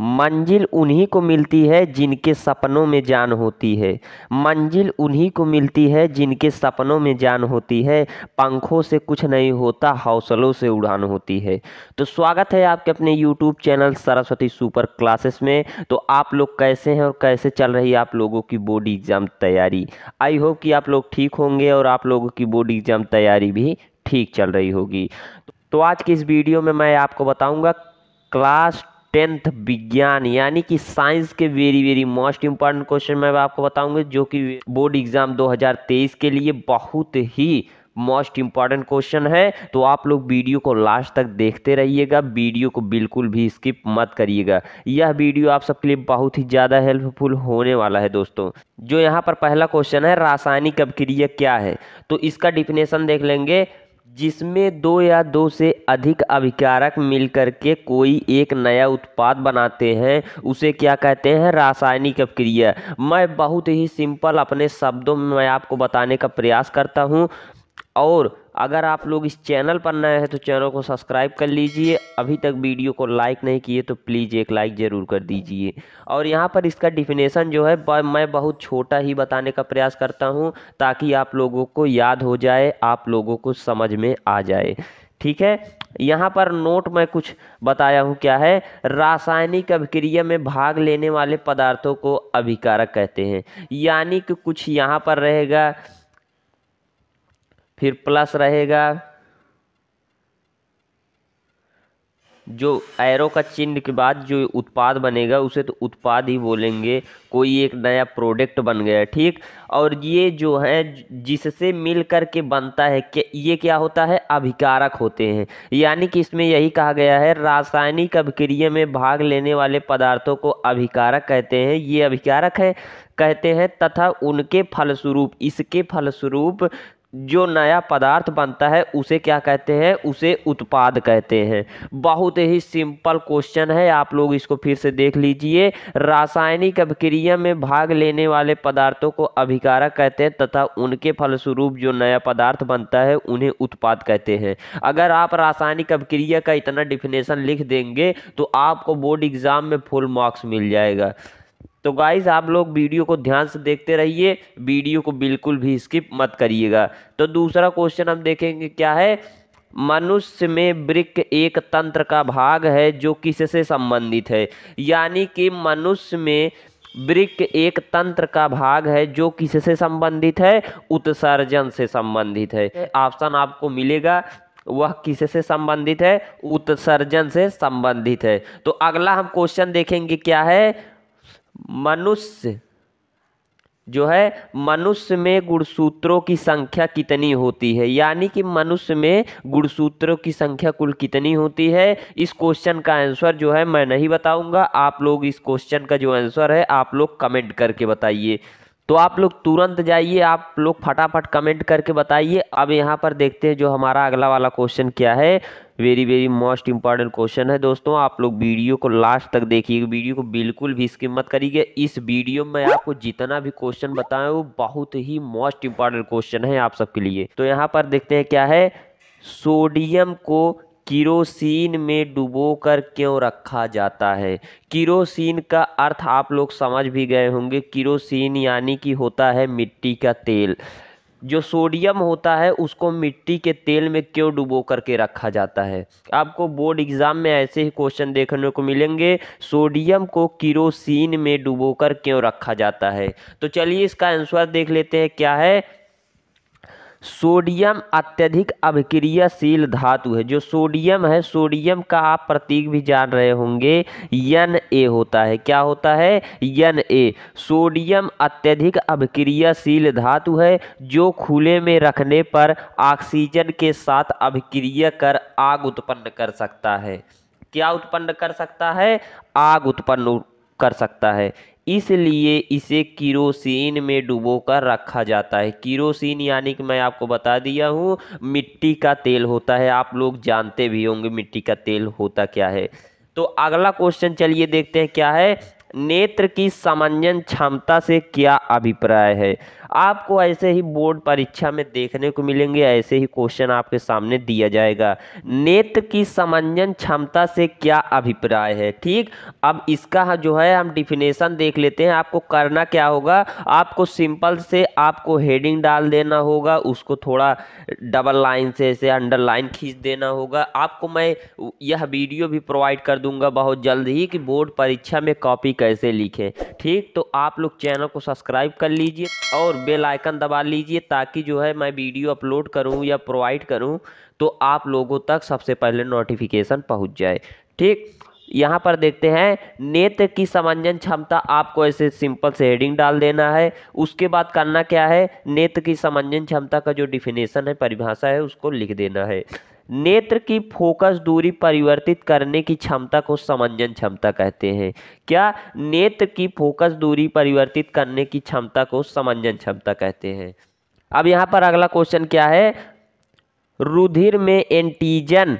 मंजिल उन्हीं को मिलती है जिनके सपनों में जान होती है मंजिल उन्हीं को मिलती है जिनके सपनों में जान होती है पंखों से कुछ नहीं होता हौसलों से उड़ान होती है तो स्वागत है आपके अपने YouTube channel Saraswati super classes में तो आप लोग कैसे हैं और कैसे चल रही है आप लोगों की बोर्ड एग्ज़ाम तैयारी आई होप कि आप लोग ठीक होंगे और आप लोगों की बोर्ड एग्ज़ाम तैयारी भी ठीक चल रही होगी तो आज की इस वीडियो में मैं आपको बताऊँगा क्लास टेंथ विज्ञान यानी कि साइंस के very very most important question मैं आपको बताऊंगा जो कि बोर्ड एग्जाम 2023 के लिए बहुत ही मोस्ट इम्पॉर्टेंट क्वेश्चन है तो आप लोग वीडियो को लास्ट तक देखते रहिएगा वीडियो को बिल्कुल भी स्किप मत करिएगा यह वीडियो आप सबके लिए बहुत ही ज़्यादा हेल्पफुल होने वाला है दोस्तों जो यहाँ पर पहला क्वेश्चन है रासायनिक अभिक्रिया क्या है तो इसका डिफिनेशन देख लेंगे जिसमें दो या दो से अधिक अभिकारक मिलकर के कोई एक नया उत्पाद बनाते हैं उसे क्या कहते हैं रासायनिक अभिक्रिया मैं बहुत ही सिंपल अपने शब्दों में मैं आपको बताने का प्रयास करता हूँ और अगर आप लोग इस चैनल पर नए हैं तो चैनल को सब्सक्राइब कर लीजिए अभी तक वीडियो को लाइक नहीं किए तो प्लीज़ एक लाइक ज़रूर कर दीजिए और यहाँ पर इसका डिफिनेशन जो है मैं बहुत छोटा ही बताने का प्रयास करता हूँ ताकि आप लोगों को याद हो जाए आप लोगों को समझ में आ जाए ठीक है यहाँ पर नोट में कुछ बताया हूँ क्या है रासायनिक अभिक्रिया में भाग लेने वाले पदार्थों को अभिकारक कहते हैं यानी कि कुछ यहाँ पर रहेगा फिर प्लस रहेगा जो एरो का चिन्ह के बाद जो उत्पाद बनेगा उसे तो उत्पाद ही बोलेंगे कोई एक नया प्रोडक्ट बन गया ठीक और ये जो है जिससे मिल कर के बनता है ये क्या होता है अभिकारक होते हैं यानी कि इसमें यही कहा गया है रासायनिक अभिक्रिया में भाग लेने वाले पदार्थों को अभिकारक कहते हैं ये अभिकारक है कहते हैं तथा उनके फलस्वरूप इसके फलस्वरूप जो नया पदार्थ बनता है उसे क्या कहते हैं उसे उत्पाद कहते हैं बहुत ही सिंपल क्वेश्चन है आप लोग इसको फिर से देख लीजिए रासायनिक अभिक्रिया में भाग लेने वाले पदार्थों को अभिकारक कहते हैं तथा उनके फलस्वरूप जो नया पदार्थ बनता है उन्हें उत्पाद कहते हैं अगर आप रासायनिक अभिक्रिया का इतना डिफिनेशन लिख देंगे तो आपको बोर्ड एग्ज़ाम में फुल मार्क्स मिल जाएगा तो गाइज आप लोग वीडियो को ध्यान से देखते रहिए वीडियो को बिल्कुल भी स्किप मत करिएगा तो दूसरा क्वेश्चन हम देखेंगे क्या है मनुष्य में वृक्क एक तंत्र का भाग है जो किससे संबंधित है यानी कि मनुष्य में वृक्क एक तंत्र का भाग है जो किससे संबंधित है उत्सर्जन से संबंधित है ऑप्शन आपको मिलेगा वह किससे संबंधित है उत्सर्जन से संबंधित है तो अगला हम क्वेश्चन देखेंगे क्या है मनुष्य जो है मनुष्य में गुणसूत्रों की संख्या कितनी होती है यानी कि मनुष्य में गुणसूत्रों की संख्या कुल कितनी होती है इस क्वेश्चन का आंसर जो है मैं नहीं बताऊंगा आप लोग इस क्वेश्चन का जो आंसर है आप लोग कमेंट करके बताइए तो आप लोग तुरंत जाइए आप लोग फटाफट कमेंट करके बताइए अब यहाँ पर देखते हैं जो हमारा अगला वाला क्वेश्चन क्या है very very most important question है दोस्तों आप लोग वीडियो को लास्ट तक देखिए वीडियो को बिल्कुल भी स्किप मत करिए इस वीडियो में आपको जितना भी क्वेश्चन बताएं वो बहुत ही मोस्ट इंपॉर्टेंट क्वेश्चन है आप सबके लिए तो यहाँ पर देखते हैं क्या है सोडियम को किरोसिन में डुबो कर क्यों रखा जाता है किरोसिन का अर्थ आप लोग समझ भी गए होंगे किरोसिन यानी कि होता है मिट्टी का तेल जो सोडियम होता है उसको मिट्टी के तेल में क्यों डुबो करके रखा जाता है आपको बोर्ड एग्ज़ाम में ऐसे ही क्वेश्चन देखने को मिलेंगे सोडियम को किरोसिन में डुबो कर क्यों रखा जाता है तो चलिए इसका आंसर देख लेते हैं क्या है सोडियम अत्यधिक अभिक्रियाशील धातु है जो सोडियम है सोडियम का आप प्रतीक भी जान रहे होंगे यन ए होता है क्या होता है यन ए सोडियम अत्यधिक अभिक्रियाशील धातु है जो खुले में रखने पर ऑक्सीजन के साथ अभिक्रिया कर आग उत्पन्न कर सकता है क्या उत्पन्न कर सकता है आग उत्पन्न कर सकता है इसलिए इसे किरोसिन में डुबो कर रखा जाता है किरोसिन यानी कि मैं आपको बता दिया हूँ मिट्टी का तेल होता है आप लोग जानते भी होंगे मिट्टी का तेल होता क्या है तो अगला क्वेश्चन चलिए देखते हैं क्या है नेत्र की समंजन क्षमता से क्या अभिप्राय है आपको ऐसे ही बोर्ड परीक्षा में देखने को मिलेंगे ऐसे ही क्वेश्चन आपके सामने दिया जाएगा नेत्र की समंजन क्षमता से क्या अभिप्राय है ठीक अब इसका जो है हम डिफिनेशन देख लेते हैं आपको करना क्या होगा आपको सिंपल से आपको हेडिंग डाल देना होगा उसको थोड़ा डबल लाइन से ऐसे अंडरलाइन खींच देना होगा आपको मैं यह वीडियो भी प्रोवाइड कर दूंगा बहुत जल्द ही कि बोर्ड परीक्षा में कॉपी कैसे लिखें ठीक तो आप लोग चैनल को सब्सक्राइब कर लीजिए और बेल आइकन दबा लीजिए ताकि जो है मैं वीडियो अपलोड करूं या प्रोवाइड करूं तो आप लोगों तक सबसे पहले नोटिफिकेशन पहुंच जाए ठीक यहाँ पर देखते हैं नेत्र की समंजन क्षमता आपको ऐसे सिंपल से हेडिंग डाल देना है उसके बाद करना क्या है नेत्र की समंजन क्षमता का जो डिफिनेशन है परिभाषा है उसको लिख देना है नेत्र की फोकस दूरी परिवर्तित करने की क्षमता को समंजन क्षमता कहते हैं क्या नेत्र की फोकस दूरी परिवर्तित करने की क्षमता को समंजन क्षमता कहते हैं अब यहाँ पर अगला क्वेश्चन क्या है रुधिर में एंटीजन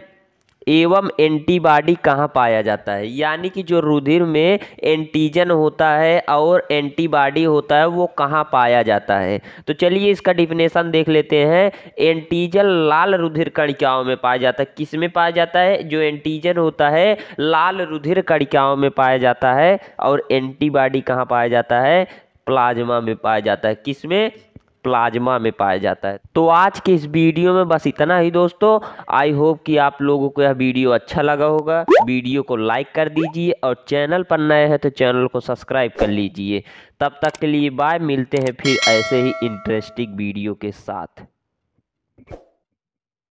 एवं एंटीबॉडी कहाँ पाया जाता है यानी कि जो रुधिर में एंटीजन होता है और एंटीबॉडी होता है वो कहाँ पाया जाता है तो चलिए इसका डिफिनेशन देख लेते हैं एंटीजन लाल रुधिर कणिकाओं में पाया जाता है किस में पाया जाता है जो एंटीजन होता है लाल रुधिर कणिकाओं में पाया जाता है और एंटीबॉडी कहाँ पाया जाता है प्लाज्मा में पाया जाता है किस में प्लाज्मा में पाया जाता है तो आज के इस वीडियो में बस इतना ही दोस्तों आई होप कि आप लोगों को यह वीडियो अच्छा लगा होगा वीडियो को लाइक कर दीजिए और चैनल पर नए हैं तो चैनल को सब्सक्राइब कर लीजिए तब तक के लिए बाय मिलते हैं फिर ऐसे ही इंटरेस्टिंग वीडियो के साथ